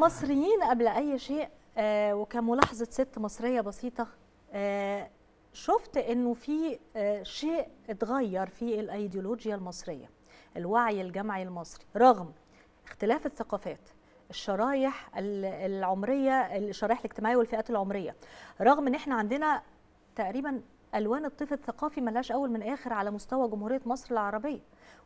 مصريين قبل اي شيء آه وكملاحظه ست مصريه بسيطه آه شفت انه في آه شيء اتغير في الايديولوجيا المصريه الوعي الجمعي المصري رغم اختلاف الثقافات الشرايح العمريه الشرايح الاجتماعيه والفئات العمريه رغم ان احنا عندنا تقريبا الوان الطيف الثقافي ملهاش اول من اخر على مستوى جمهوريه مصر العربيه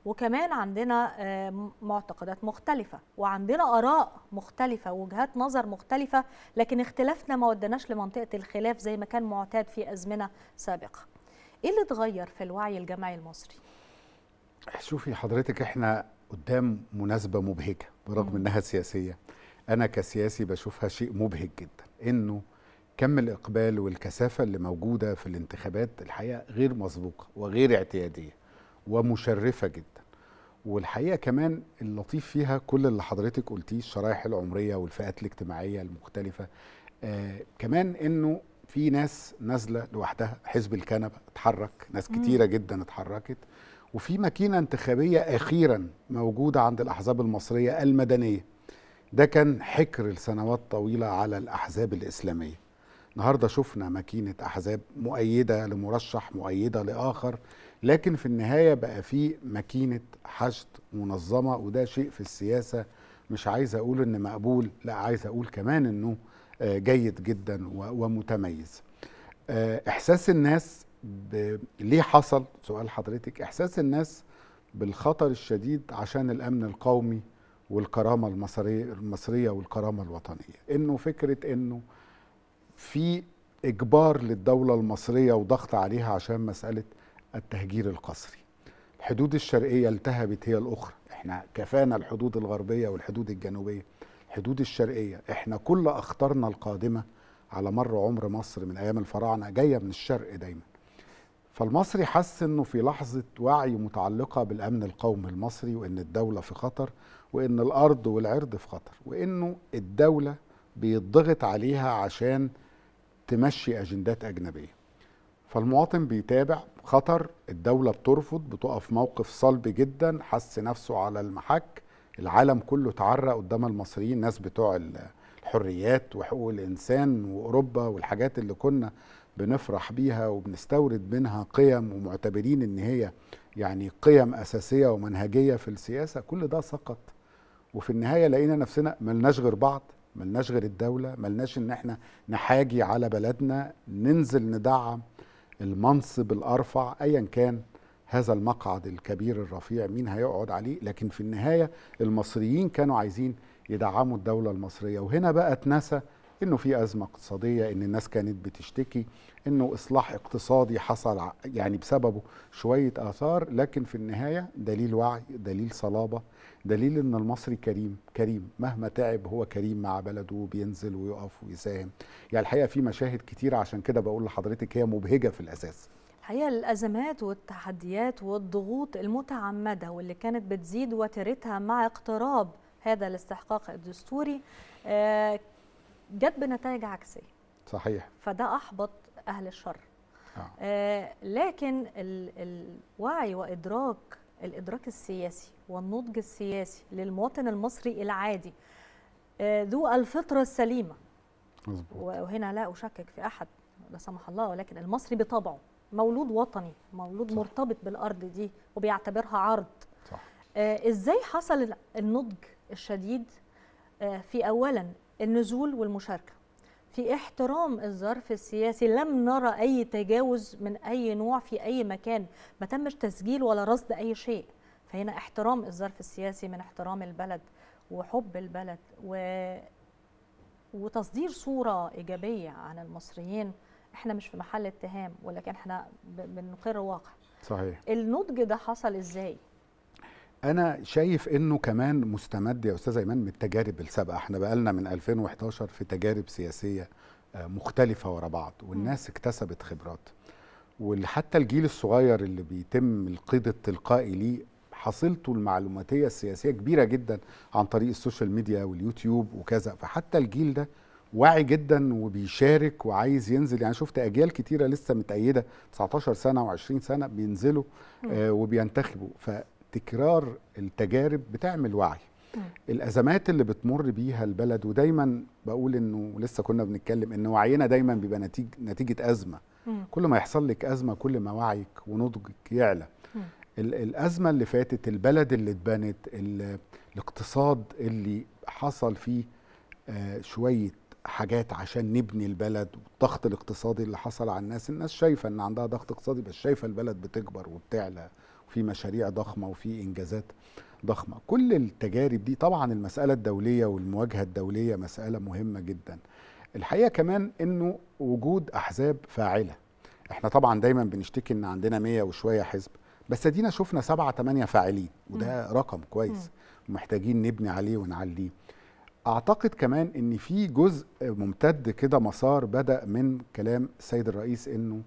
وكمان عندنا آه، معتقدات مختلفه وعندنا اراء مختلفه وجهات نظر مختلفه لكن اختلافنا ما ودناش لمنطقه الخلاف زي ما كان معتاد في ازمنه سابقه ايه اللي اتغير في الوعي الجماعي المصري شوفي حضرتك احنا قدام مناسبه مبهجه برغم انها سياسيه انا كسياسي بشوفها شيء مبهج جدا انه كم الإقبال والكثافة اللي موجودة في الانتخابات الحقيقة غير مسبوقة وغير اعتيادية ومشرفة جدا والحقيقة كمان اللطيف فيها كل اللي حضرتك قلتيه الشرائح العمرية والفئات الاجتماعية المختلفة آه كمان إنه في ناس نازلة لوحدها حزب الكنبة اتحرك ناس كتيرة جدا اتحركت وفي ماكينة انتخابية أخيرا موجودة عند الأحزاب المصرية المدنية ده كان حكر لسنوات طويلة على الأحزاب الإسلامية النهارده شفنا ماكينه احزاب مؤيده لمرشح مؤيده لاخر لكن في النهايه بقى في ماكينه حشد منظمه وده شيء في السياسه مش عايز اقول ان مقبول لا عايز اقول كمان انه آه، جيد جدا ومتميز آه، احساس الناس ب... ليه حصل سؤال حضرتك احساس الناس بالخطر الشديد عشان الامن القومي والكرامه المصريه المصريه والكرامه الوطنيه انه فكره انه في اجبار للدوله المصريه وضغط عليها عشان مساله التهجير القسري الحدود الشرقيه التهبت هي الاخرى احنا كفانا الحدود الغربيه والحدود الجنوبيه الحدود الشرقيه احنا كل اخطارنا القادمه على مر عمر مصر من ايام الفراعنه جايه من الشرق دايما فالمصري حس انه في لحظه وعي متعلقه بالامن القومي المصري وان الدوله في خطر وان الارض والعرض في خطر وانه الدوله بيضغط عليها عشان تمشي اجندات اجنبيه فالمواطن بيتابع خطر الدولة بترفض بتقف موقف صلب جدا حس نفسه على المحك العالم كله تعرى قدام المصريين الناس بتوع الحريات وحقوق الإنسان وأوروبا والحاجات اللي كنا بنفرح بيها وبنستورد منها قيم ومعتبرين إن هي يعني قيم أساسية ومنهجية في السياسة كل ده سقط وفي النهاية لقينا نفسنا ملناش غير بعض ملناش غير الدولة ملناش ان احنا نحاجي على بلدنا ننزل ندعم المنصب الارفع ايا كان هذا المقعد الكبير الرفيع مين هيقعد عليه لكن في النهاية المصريين كانوا عايزين يدعموا الدولة المصرية وهنا بقى اتنسى انه في ازمه اقتصاديه ان الناس كانت بتشتكي انه اصلاح اقتصادي حصل يعني بسببه شويه اثار لكن في النهايه دليل وعي دليل صلابه دليل ان المصري كريم كريم مهما تعب هو كريم مع بلده وبينزل ويقف ويساهم يعني الحقيقه في مشاهد كتير عشان كده بقول لحضرتك هي مبهجه في الاساس الحقيقه الازمات والتحديات والضغوط المتعمده واللي كانت بتزيد وترتها مع اقتراب هذا الاستحقاق الدستوري آه، جت بنتائج عكسيه صحيح فده احبط اهل الشر آه. آه لكن الوعي وادراك الادراك السياسي والنضج السياسي للمواطن المصري العادي آه ذو الفطره السليمه مزبوط. وهنا لا اشكك في احد لا سمح الله ولكن المصري بطبعه مولود وطني مولود صح. مرتبط بالارض دي وبيعتبرها عرض صح. آه ازاي حصل النضج الشديد آه في اولا النزول والمشاركه في احترام الظرف السياسي لم نرى اي تجاوز من اي نوع في اي مكان ما تمش تسجيل ولا رصد اي شيء فهنا احترام الظرف السياسي من احترام البلد وحب البلد و... وتصدير صوره ايجابيه عن المصريين احنا مش في محل اتهام ولكن احنا بنقر واقع صحيح النضج ده حصل ازاي انا شايف انه كمان مستمد يا استاذ ايمن من التجارب السابقه احنا بقالنا من 2011 في تجارب سياسيه آه، مختلفه ورا بعض والناس اكتسبت خبرات وحتى الجيل الصغير اللي بيتم القيد التلقائي ليه حصلته المعلوماتيه السياسيه كبيره جدا عن طريق السوشيال ميديا واليوتيوب وكذا فحتى الجيل ده واعي جدا وبيشارك وعايز ينزل يعني شفت اجيال كتيره لسه متأيده 19 سنه و20 سنه بينزلوا آه وبينتخبوا ف تكرار التجارب بتعمل وعي الازمات اللي بتمر بيها البلد ودايما بقول انه لسه كنا بنتكلم ان وعينا دايما بيبقى نتيجه نتيجه ازمه كل ما يحصل لك ازمه كل ما وعيك ونضجك يعلى الازمه اللي فاتت البلد اللي اتبنت الاقتصاد اللي حصل فيه آه شويه حاجات عشان نبني البلد والضغط الاقتصادي اللي حصل على الناس الناس شايفه ان عندها ضغط اقتصادي بس شايفه البلد بتكبر وبتعلى وفي مشاريع ضخمه وفي انجازات ضخمه كل التجارب دي طبعا المساله الدوليه والمواجهه الدوليه مساله مهمه جدا الحقيقه كمان انه وجود احزاب فاعله احنا طبعا دايما بنشتكي ان عندنا 100 وشويه حزب بس ادينا شفنا سبعة 8 فاعلين وده رقم كويس ومحتاجين نبني عليه ونعليه اعتقد كمان ان في جزء ممتد كده مسار بدا من كلام السيد الرئيس انه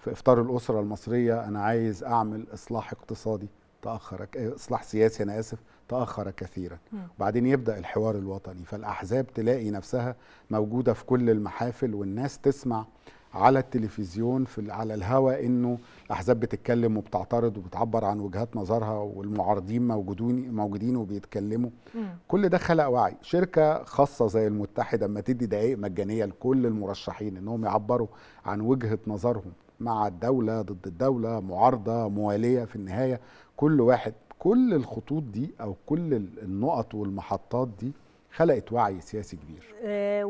في افطار الاسره المصريه انا عايز اعمل اصلاح اقتصادي تاخر آه، اصلاح سياسي انا اسف تاخر كثيرا وبعدين يبدا الحوار الوطني فالاحزاب تلاقي نفسها موجوده في كل المحافل والناس تسمع على التلفزيون في على الهواء انه الاحزاب بتتكلم وبتعترض وبتعبر عن وجهات نظرها والمعارضين موجودين موجودين وبيتكلموا مم. كل ده خلق وعي شركه خاصه زي المتحده اما تدي دقائق مجانيه لكل المرشحين انهم يعبروا عن وجهه نظرهم مع الدولة ضد الدولة معارضة موالية في النهاية كل واحد كل الخطوط دي أو كل النقط والمحطات دي خلقت وعي سياسي كبير آه،